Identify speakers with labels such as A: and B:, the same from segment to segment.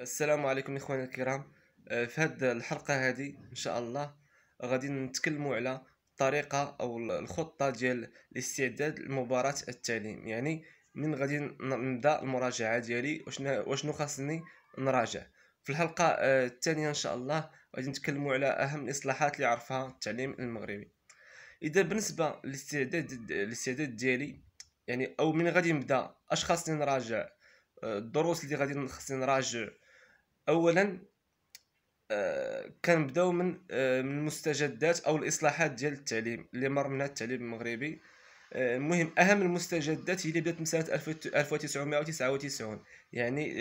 A: السلام عليكم اخواني الكرام آه، في هاد الحلقه هادي ان شاء الله غادي نتكلموا على الطريقه او الخطه ديال الاستعداد لمباراه التعليم يعني من غادي نبدا المراجعه ديالي وشنو وشنو خاصني نراجع في الحلقه آه، الثانيه ان شاء الله غادي نتكلموا على اهم الاصلاحات اللي عرفها التعليم المغربي اذا بالنسبه للاستعداد الاستعداد ديالي يعني او من غادي نبدا اش خاصني نراجع آه، الدروس اللي غادي خاصني نراجع اولا آه، كنبداو من آه، من المستجدات او الاصلاحات ديال التعليم اللي مر منها التعليم المغربي آه، المهم اهم المستجدات هي اللي بدات من سنه 1999 يعني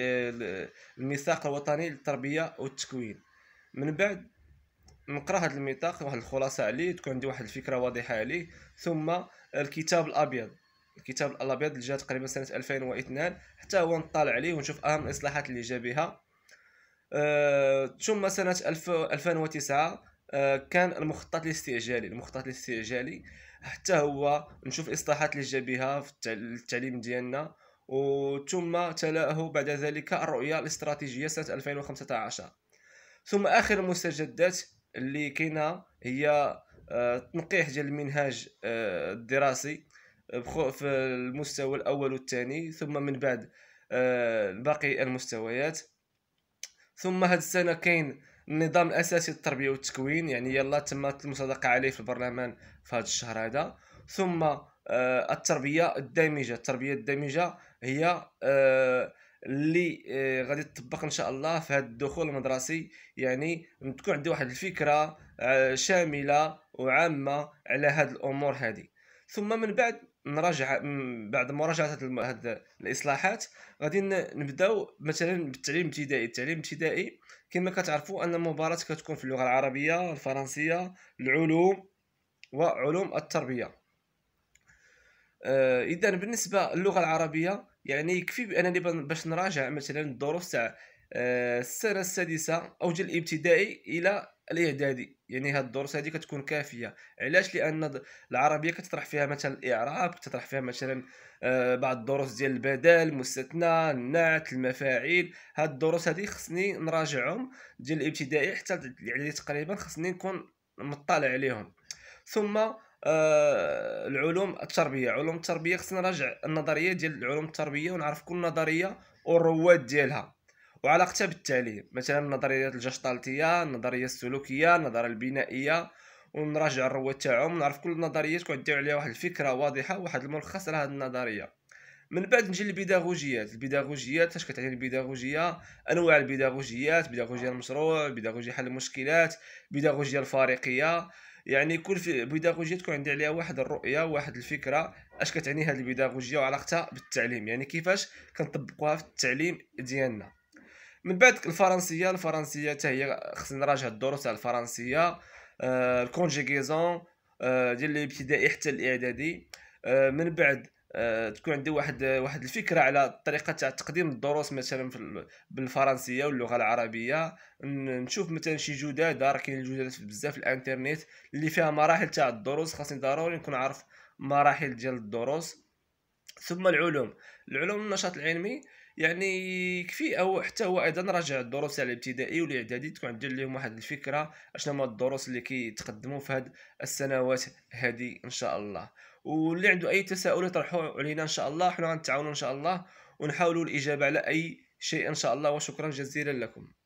A: الميثاق الوطني للتربيه والتكوين من بعد نقرا هذا الميثاق واحد الخلاصه عليه تكون عندي واحد الفكره واضحه عليه ثم الكتاب الابيض الكتاب الابيض اللي جا تقريبا سنه 2002 حتى هو نطالع عليه ونشوف اهم الاصلاحات اللي جا بها ثم سنه 2009 كان المخطط الاستعجالي المخطط الاستعجالي حتى هو نشوف اصلاحات اللي بها في التعليم ديالنا وثم تلاه بعد ذلك الرؤيه الاستراتيجيه سنه 2015 ثم اخر المستجدات اللي كاينه هي آه، تنقيح ديال المنهاج آه، الدراسي آه، في المستوى الاول والثاني ثم من بعد باقي المستويات ثم هاد السنه كاين النظام الاساسي للتربيه والتكوين يعني يلا تمت المصادقه عليه في البرلمان في هذا الشهر هذا ثم آه، التربيه الدامجه التربيه الدامجه هي آه، اللي آه، غادي تطبق ان شاء الله في هذا الدخول المدرسي يعني تكون عندي واحد الفكره شامله وعامه على هاد الامور هذه ثم من بعد نراجع بعد مراجعه هذه الاصلاحات غادي نبداو مثلا بالتعليم الابتدائي التعليم الابتدائي كما كتعرفوا ان المباراه كتكون في اللغه العربيه الفرنسيه العلوم وعلوم التربيه آه، اذا بالنسبه للغه العربيه يعني يكفي بانني باش نراجع مثلا الدروس تاع آه، السنه السادسه او الابتدائي الى الاعدادي يعني هاد الدروس هادي كتكون كافيه علاش لان العربيه كتطرح فيها مثلا الاعراب كتطرح فيها مثلا آه، بعض الدروس ديال البدل المستثنى النعت المفاعيل هاد الدروس هادي خصني نراجعهم ديال الابتدائي حتى الاعدادي يعني تقريبا خصني نكون مطلع عليهم ثم آه، العلوم التربيه علوم التربيه خصني نراجع النظريه ديال العلوم التربيه ونعرف كل نظريه والرواد ديالها وعلاقتها بالتعليم مثلا النظريات الجشطالتيه النظريه السلوكيه النظريه البنائيه ونراجع الرواد تاعهم نعرف كل النظريات كندير عليها واحد الفكره واضحه واحد الملخص على هذه النظريه من بعد نجي للبيداغوجيات البيداغوجيات اش كتعني البيداغوجيه انواع البيداغوجيات بيداغوجيا المشروع بيداغوجيا حل المشكلات بيداغوجيا الفارقيه يعني كل في بيداغوجيا تكون عندي عليها واحد الرؤيه واحد الفكره اش كتعني هذه البيداغوجيا وعلاقتها بالتعليم يعني كيفاش كنطبقوها في التعليم ديالنا من بعد الفرنسيه الفرنسيه حتى هي خصني نراجع الدروس تاع الفرنسيه آه، الكونجيغيزون آه، ديال الابتدائي حتى الاعدادي آه، من بعد تكون عندي واحد واحد الفكره على الطريقه تاع تقديم الدروس مثلا بالفرنسيه واللغه العربيه نشوف مثلا شي جداد راه كاين جداد بزاف في الانترنت اللي فيها مراحل تاع الدروس خاصني ضروري نكون عارف مراحل ديال الدروس ثم العلوم العلوم النشاط العلمي يعني يكفي او حتى هو ايضا راجع الدروس على يعني الابتدائي والاعدادي تكون عندنا لهم واحد الفكره اشنو هما الدروس اللي كيتقدموا في هاد السنوات هادي ان شاء الله واللي عنده اي تساؤل يطرحوه علينا ان شاء الله حنا غنتعاونوا ان شاء الله ونحاولوا الاجابه على اي شيء ان شاء الله وشكرا جزيلا لكم